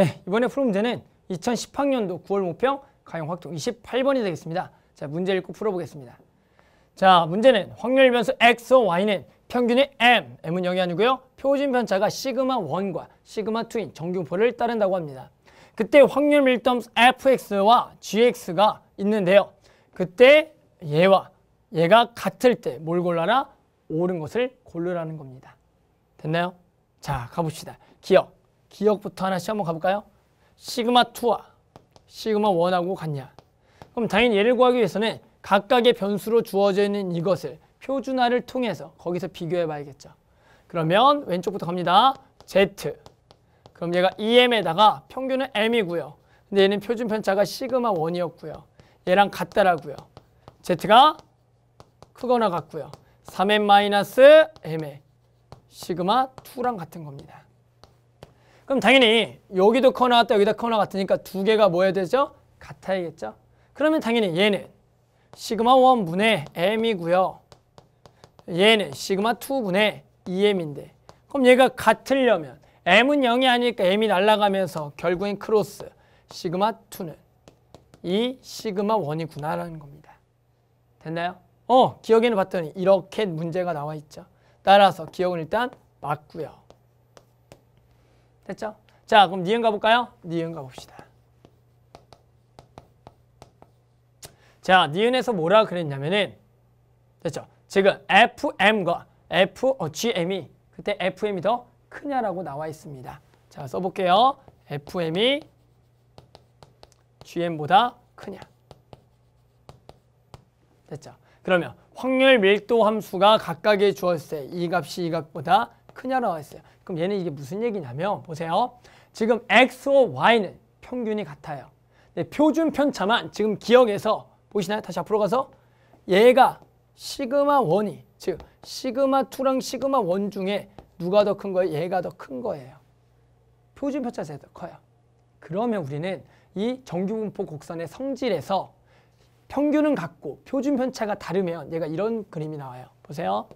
네, 이번에 풀 문제는 2010학년도 9월 목평 가형 확통 28번이 되겠습니다. 자, 문제 읽고 풀어보겠습니다. 자, 문제는 확률 변수 x와 y는 평균의 m, m은 0이 아니고요. 표준 편차가 시그마 1과 시그마 2인 정규포를 따른다고 합니다. 그때 확률 밀덤 fx와 gx가 있는데요. 그때 얘와 얘가 같을 때 뭘 골라라? 옳은 것을 고르라는 겁니다. 됐나요? 자, 가봅시다. 기억. 기억부터 하나씩 한번 가볼까요? 시그마 2와 시그마 1하고 같냐? 그럼 당연히 얘를 구하기 위해서는 각각의 변수로 주어져 있는 이것을 표준화를 통해서 거기서 비교해 봐야겠죠. 그러면 왼쪽부터 갑니다. Z. 그럼 얘가 EM에다가 평균은 M이고요. 근데 얘는 표준 편차가 시그마 1이었고요. 얘랑 같다라고요. Z가 크거나 같고요. 3M-M의 시그마 2랑 같은 겁니다. 그럼 당연히 여기도 커 나왔다 여기다 커 나왔으니까 두 개가 뭐 해야 되죠? 같아야겠죠? 그러면 당연히 얘는 시그마 1분의 m이고요. 얘는 시그마 2분의 2m인데 그럼 얘가 같으려면 m은 0이 아니니까 m이 날아가면서 결국엔 크로스 시그마 2는 이 시그마 1이구나라는 겁니다. 됐나요? 어, 기억에는 봤더니 이렇게 문제가 나와 있죠. 따라서 기억은 일단 맞고요. 됐죠? 자, 그럼 니은 가볼까요? 니은 가봅시다. 자, 니은에서 뭐라 그랬냐면은 됐죠? 지금 FM과 FGM이 어, 그때 FM이 더 크냐라고 나와 있습니다. 자, 써볼게요. FM이 GM보다 크냐. 됐죠? 그러면 확률 밀도 함수가 각각의 주어세 이 값이 이 값보다 크냐 나와 있어요. 그럼 얘는 이게 무슨 얘기냐면 보세요. 지금 x와 y는 평균이 같아요. 네, 표준 편차만 지금 기억에서 보시나요? 다시 앞으로 가서 얘가 시그마 원이즉 시그마 투랑 시그마 원 중에 누가 더 큰 거예요? 얘가 더 큰 거예요. 표준 편차에서 커요. 그러면 우리는 이 정규분포 곡선의 성질에서 평균은 같고 표준 편차가 다르면 얘가 이런 그림이 나와요. 보세요.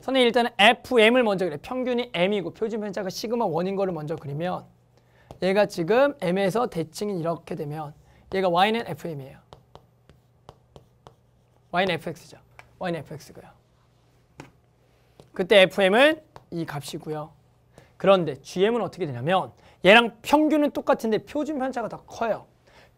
선생님 일단은 FM을 먼저 그래. 평균이 M이고 표준 편차가 시그마 원인 거를 먼저 그리면 얘가 지금 M에서 대칭이 이렇게 되면 얘가 Y는 FM이에요. Y는 FX죠. Y는 FX고요. 그때 FM은 이 값이고요. 그런데 GM은 어떻게 되냐면 얘랑 평균은 똑같은데 표준 편차가 더 커요.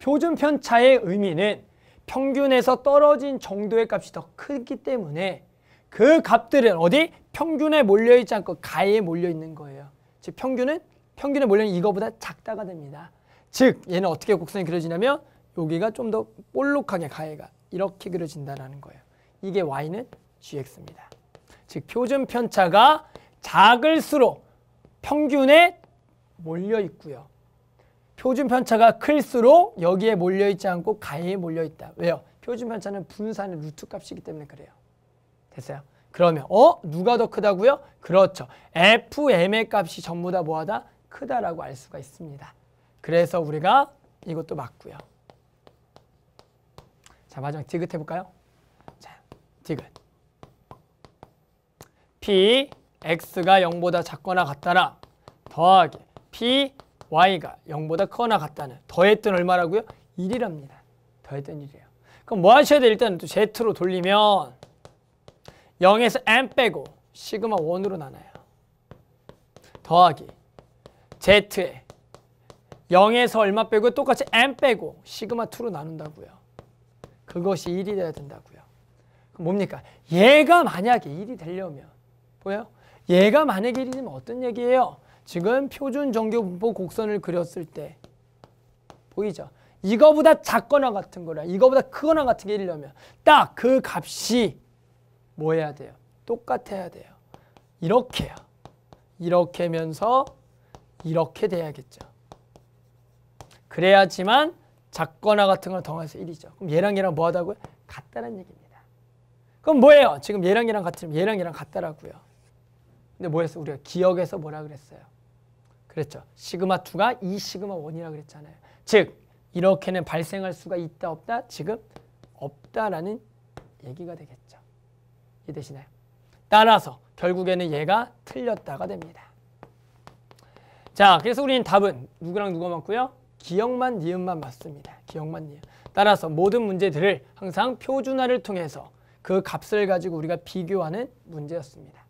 표준 편차의 의미는 평균에서 떨어진 정도의 값이 더 크기 때문에 그 값들은 어디? 평균에 몰려있지 않고 가에 몰려있는 거예요. 즉 평균은 평균에 몰려있는 이거보다 작다가 됩니다. 즉 얘는 어떻게 곡선이 그려지냐면 여기가 좀 더 볼록하게 가해가 이렇게 그려진다는 거예요. 이게 y는 gx입니다. 즉 표준 편차가 작을수록 평균에 몰려 있고요. 표준 편차가 클수록 여기에 몰려 있지 않고 가에 몰려 있다. 왜요? 표준 편차는 분산의 루트 값이기 때문에 그래요. 됐어요. 그러면 어? 누가 더 크다고요? 그렇죠. fm의 값이 전부 다 뭐하다? 크다라고 알 수가 있습니다. 그래서 우리가 이것도 맞고요. 자, 마지막 디귿 해볼까요? 자, 디귿. p, x가 0보다 작거나 같다라 더하기 p, y가 0보다 커나 같다는 더했던 얼마라고요? 1이랍니다. 더했던 1이에요. 그럼 뭐 하셔야 돼? 일단 또 z로 돌리면 0에서 n 빼고 시그마 1으로 나눠요. 더하기 z에 0에서 얼마 빼고 똑같이 n 빼고 시그마 2로 나눈다고요. 그것이 1이 돼야 된다고요. 뭡니까? 얘가 만약에 1이 되려면 보여요? 얘가 만약에 1이면 어떤 얘기예요? 지금 표준 정교 분포 곡선을 그렸을 때 보이죠? 이거보다 작거나 같은 거라 이거보다 크거나 같은 게 1이려면 딱 그 값이 뭐 해야 돼요? 똑같아야 돼요. 이렇게요. 이렇게면서 이렇게 돼야겠죠. 그래야지만 작거나 같은 걸 더해서 1이죠. 그럼 얘랑 얘랑 뭐 하다고요? 같다는 얘기입니다. 그럼 뭐예요? 지금 얘랑 얘랑 같으면 얘랑 얘랑 같다라고요. 근데 뭐였어? 우리가 기억에서 뭐라 그랬어요? 그랬죠. 시그마 2가 이 시그마 1이라 그랬잖아요. 즉 이렇게는 발생할 수가 있다 없다? 지금 없다라는 얘기가 되겠죠. 이해되시나요? 따라서 결국에는 얘가 틀렸다가 됩니다. 자, 그래서 우리는 답은 누구랑 누가 맞고요? 기억만 니은만 맞습니다. 기억만 니은. 따라서 모든 문제들을 항상 표준화를 통해서 그 값을 가지고 우리가 비교하는 문제였습니다.